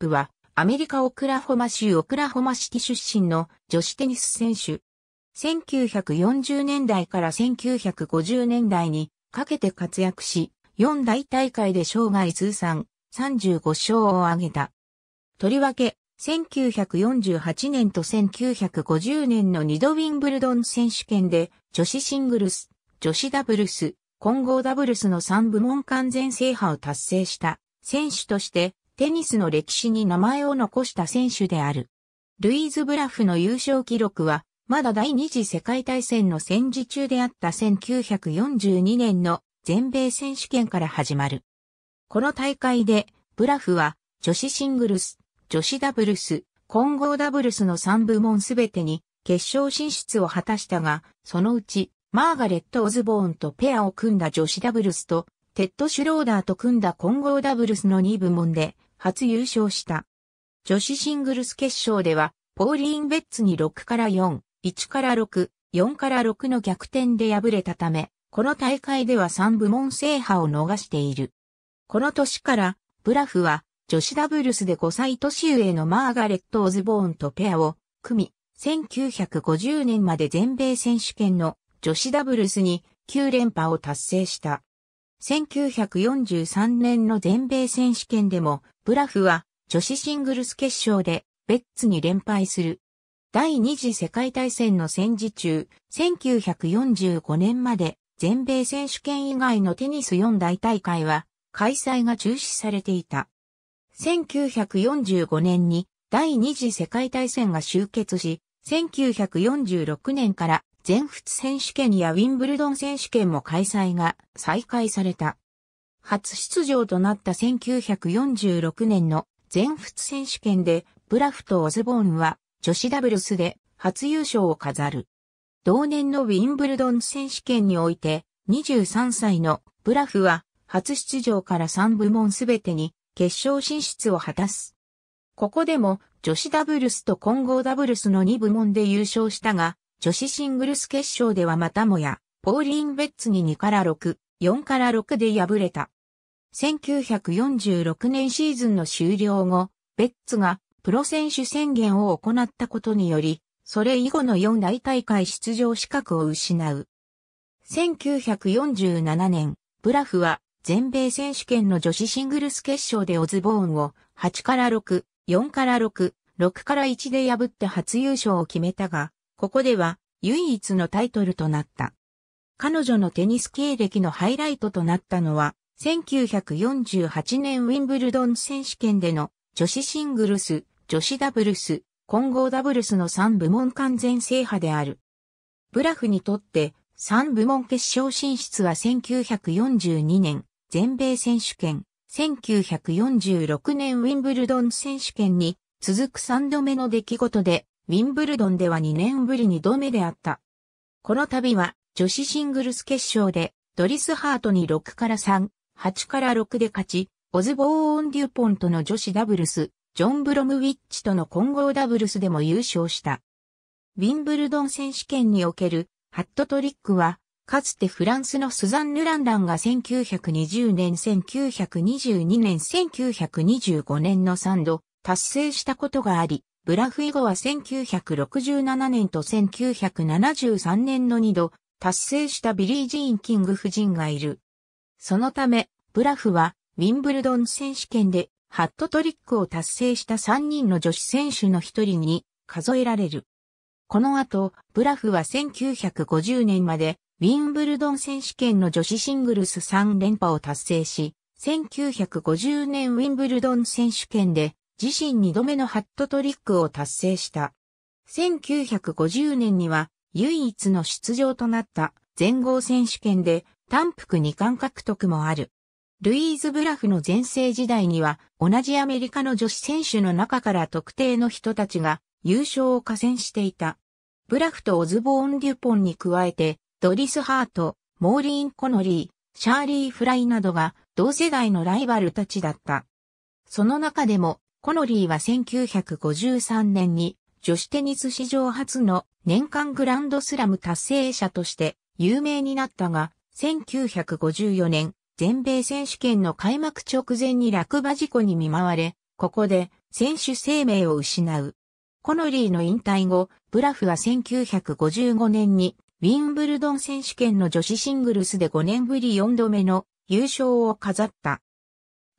プは、アメリカオクラホマ州オクラホマシティ出身の女子テニス選手。1940年代から1950年代にかけて活躍し、4大大会で生涯通算35勝を挙げた。とりわけ、1948年と1950年の2度ウィンブルドン選手権で女子シングルス、女子ダブルス、混合ダブルスの3部門完全制覇を達成した選手としてテニスの歴史に名前を残した選手である。ルイーズ・ブラフの優勝記録は、まだ第二次世界大戦の戦時中であった1942年の全米選手権から始まる。この大会で、ブラフは、女子シングルス、女子ダブルス、混合ダブルスの3部門すべてに決勝進出を果たしたが、そのうち、マーガレット・オズボーンとペアを組んだ女子ダブルスと、テッド・シュローダーと組んだ混合ダブルスの2部門で、初優勝した。女子シングルス決勝では、ポーリーン・ベッツに6から4、1から6、4から6の逆転で敗れたため、この大会では3部門制覇を逃している。この年から、ブラフは、女子ダブルスで5歳年上のマーガレット・オズボーンとペアを、組み、1950年まで全米選手権の女子ダブルスに9連覇を達成した。1943年の全米選手権でも、ブラフは女子シングルス決勝でベッツに連敗する。第二次世界大戦の戦時中、1945年まで全米選手権以外のテニス四大大会は開催が中止されていた。1945年に第二次世界大戦が終結し、1946年から全仏選手権やウィンブルドン選手権も開催が再開された。初出場となった1946年の全仏選手権でブラフとオズボーンは女子ダブルスで初優勝を飾る。同年のウィンブルドン選手権において23歳のブラフは初出場から3部門すべてに決勝進出を果たす。ここでも女子ダブルスと混合ダブルスの2部門で優勝したが、女子シングルス決勝ではまたもや、ポーリーン・ベッツに2から6、4から6で敗れた。1946年シーズンの終了後、ベッツがプロ選手宣言を行ったことにより、それ以後の4大大会出場資格を失う。1947年、ブラフは全米選手権の女子シングルス決勝でオズボーンを8から6、4から6、6から1で破って初優勝を決めたが、ここでは唯一のタイトルとなった。彼女のテニス経歴のハイライトとなったのは、1948年ウィンブルドン選手権での女子シングルス、女子ダブルス、混合ダブルスの3部門完全制覇である。ブラフにとって3部門決勝進出は1942年全米選手権、1946年ウィンブルドン選手権に続く3度目の出来事でウィンブルドンでは2年ぶり2度目であった。この度は女子シングルス決勝でドリス・ハートに6から3、8から6で勝ち、オズボーン・デュポンとの女子ダブルス、ジョン・ブロムウィッチとの混合ダブルスでも優勝した。ウィンブルドン選手権におけるハットトリックは、かつてフランスのスザンヌ・ランランが1920年、1922年、1925年の3度達成したことがあり、ブラフ以後は1967年と1973年の2度、達成したビリー・ジーン・キング夫人がいる。そのため、ブラフは、ウィンブルドン選手権で、ハットトリックを達成した3人の女子選手の1人に数えられる。この後、ブラフは1950年まで、ウィンブルドン選手権の女子シングルス3連覇を達成し、1950年ウィンブルドン選手権で自身二度目のハットトリックを達成した。1950年には唯一の出場となった全豪選手権で単服二冠獲得もある。ルイーズ・ブラフの前世時代には同じアメリカの女子選手の中から特定の人たちが優勝を加戦していた。ブラフとオズボーン・デュポンに加えてドリス・ハート、モーリーン・コノリー、シャーリー・フライなどが同世代のライバルたちだった。その中でもコノリーは1953年に女子テニス史上初の年間グランドスラム達成者として有名になったが、1954年全米選手権の開幕直前に落馬事故に見舞われ、ここで選手生命を失う。コノリーの引退後、ブラフは1955年にウィンブルドン選手権の女子シングルスで5年ぶり4度目の優勝を飾った。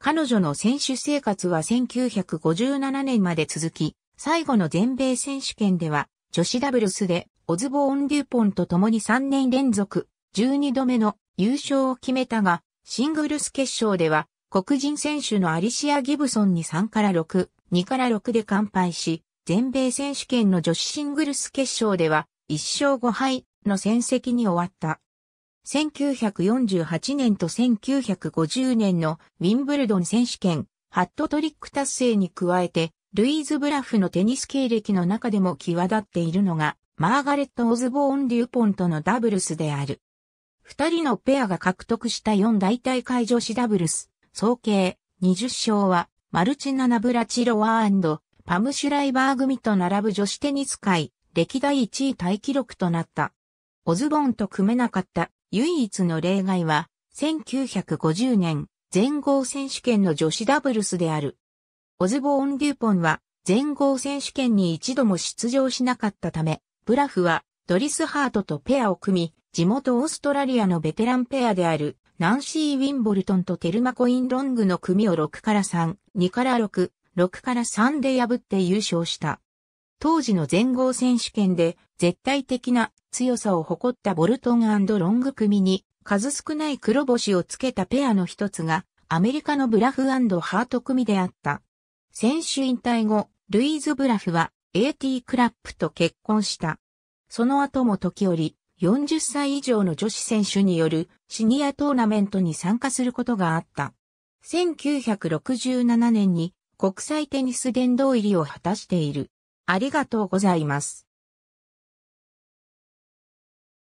彼女の選手生活は1957年まで続き、最後の全米選手権では、女子ダブルスでオズボーン・デュポンと共に3年連続、12度目の優勝を決めたが、シングルス決勝では、黒人選手のアリシア・ギブソンに3から6、2から6で完敗し、全米選手権の女子シングルス決勝では、1勝5敗の戦績に終わった。1948年と1950年のウィンブルドン選手権、ハットトリック達成に加えて、ルイーズ・ブラフのテニス経歴の中でも際立っているのが、マーガレット・オズボーン・デューポンとのダブルスである。二人のペアが獲得した四大大会女子ダブルス、総計20勝は、マルチナ・ナブラチロワーパム・シュライバー組と並ぶ女子テニス界、歴代1位タイ記録となった。オズボーンと組めなかった唯一の例外は、1950年、全豪選手権の女子ダブルスである。オズボーン・デューポンは、全豪選手権に一度も出場しなかったため、ブラフは、ドリス・ハートとペアを組み、地元オーストラリアのベテランペアである、ナンシー・ウィンボルトンとテルマコイン・ロングの組を6から3、2から6、6から3で破って優勝した。当時の全豪選手権で絶対的な強さを誇ったボルトンロング組に数少ない黒星をつけたペアの一つがアメリカのブラフハート組であった。選手引退後、ルイーズ・ブラフは AT クラップと結婚した。その後も時折40歳以上の女子選手によるシニアトーナメントに参加することがあった。1967年に国際テニス殿堂入りを果たしている。ありがとうございます。